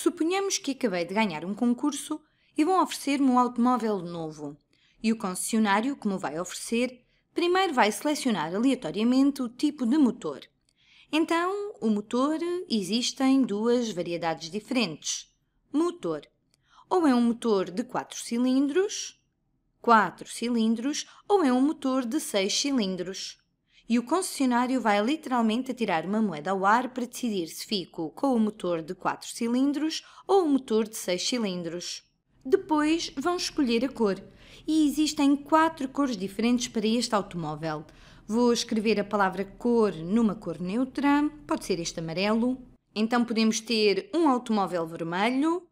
Suponhamos que acabei de ganhar um concurso e vão oferecer-me um automóvel novo. E o concessionário que me vai oferecer primeiro vai selecionar aleatoriamente o tipo de motor. Então, o motor existem duas variedades diferentes. Motor. Ou é um motor de 4 cilindros, 4 cilindros, ou é um motor de 6 cilindros e o concessionário vai literalmente atirar uma moeda ao ar para decidir se fico com o motor de 4 cilindros ou o motor de 6 cilindros. Depois vão escolher a cor e existem quatro cores diferentes para este automóvel. Vou escrever a palavra cor numa cor neutra, pode ser este amarelo. Então podemos ter um automóvel vermelho,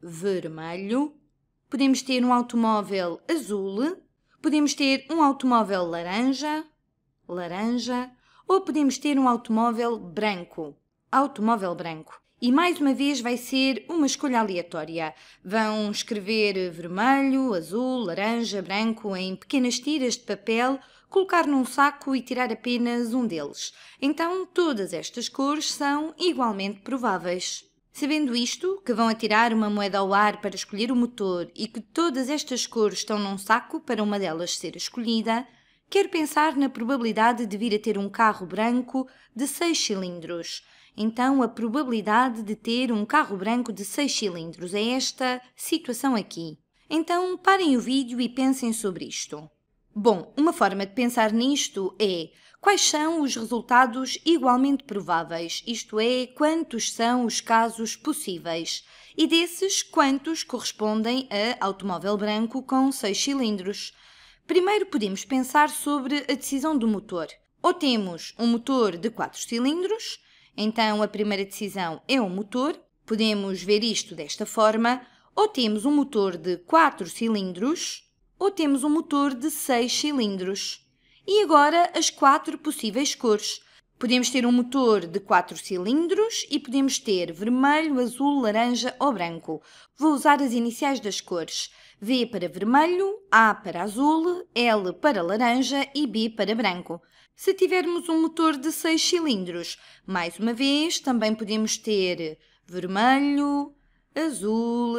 vermelho. Podemos ter um automóvel azul, podemos ter um automóvel laranja, laranja ou podemos ter um automóvel branco. Automóvel branco. E mais uma vez vai ser uma escolha aleatória. Vão escrever vermelho, azul, laranja, branco em pequenas tiras de papel, colocar num saco e tirar apenas um deles. Então todas estas cores são igualmente prováveis. Sabendo isto, que vão atirar uma moeda ao ar para escolher o motor e que todas estas cores estão num saco para uma delas ser escolhida, quer pensar na probabilidade de vir a ter um carro branco de 6 cilindros. Então, a probabilidade de ter um carro branco de 6 cilindros é esta situação aqui. Então, parem o vídeo e pensem sobre isto. Bom, uma forma de pensar nisto é quais são os resultados igualmente prováveis, isto é, quantos são os casos possíveis, e desses, quantos correspondem a automóvel branco com 6 cilindros. Primeiro podemos pensar sobre a decisão do motor. Ou temos um motor de 4 cilindros, então a primeira decisão é um motor, podemos ver isto desta forma, ou temos um motor de 4 cilindros, ou temos um motor de 6 cilindros. E agora as quatro possíveis cores. Podemos ter um motor de 4 cilindros e podemos ter vermelho, azul, laranja ou branco. Vou usar as iniciais das cores. V para vermelho, A para azul, L para laranja e B para branco. Se tivermos um motor de 6 cilindros, mais uma vez, também podemos ter vermelho, azul.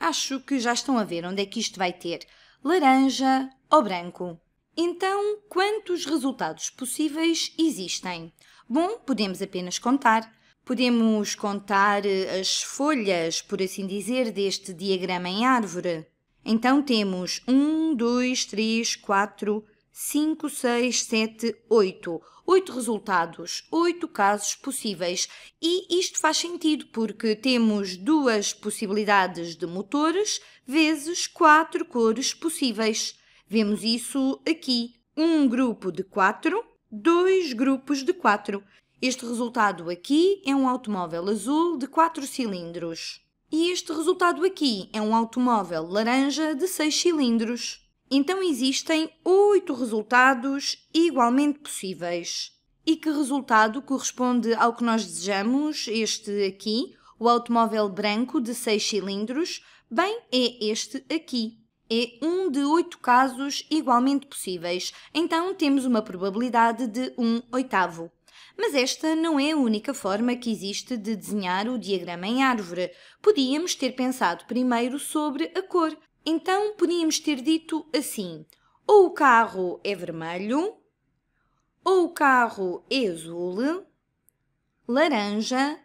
Acho que já estão a ver onde é que isto vai ter: laranja ou branco. Então, quantos resultados possíveis existem? Bom, podemos apenas contar. Podemos contar eh, as folhas, por assim dizer, deste diagrama em árvore. Então temos 1, 2, 3, 4, 5, 6, 7, 8. 8 resultados, 8 casos possíveis. E isto faz sentido porque temos duas possibilidades de motores vezes quatro cores possíveis. Vemos isso aqui. Um grupo de quatro, dois grupos de quatro. Este resultado aqui é um automóvel azul de quatro cilindros. E este resultado aqui é um automóvel laranja de seis cilindros. Então existem oito resultados igualmente possíveis. E que resultado corresponde ao que nós desejamos? Este aqui, o automóvel branco de 6 cilindros, bem, é este aqui é um de oito casos igualmente possíveis, então temos uma probabilidade de um oitavo. Mas esta não é a única forma que existe de desenhar o diagrama em árvore. Podíamos ter pensado primeiro sobre a cor. Então podíamos ter dito assim: ou o carro é vermelho, ou o carro é azul, laranja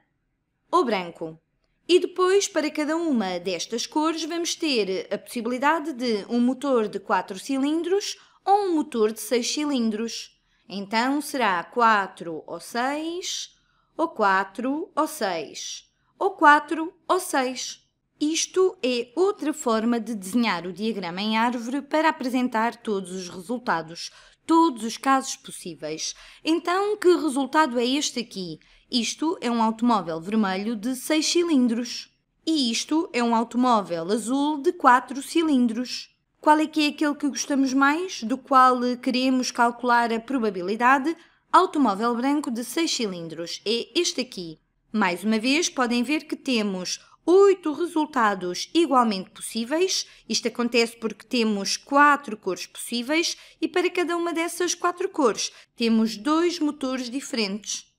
ou branco. E depois, para cada uma destas cores, vamos ter a possibilidade de um motor de 4 cilindros ou um motor de 6 cilindros. Então, será 4 ou 6, ou 4 ou 6, ou 4 ou 6. Isto é outra forma de desenhar o diagrama em árvore para apresentar todos os resultados, todos os casos possíveis. Então, que resultado é este aqui? Isto é um automóvel vermelho de 6 cilindros. E isto é um automóvel azul de 4 cilindros. Qual é que é aquele que gostamos mais, do qual eh, queremos calcular a probabilidade? Automóvel branco de 6 cilindros. É este aqui. Mais uma vez, podem ver que temos oito resultados igualmente possíveis. Isto acontece porque temos quatro cores possíveis e para cada uma dessas quatro cores temos dois motores diferentes.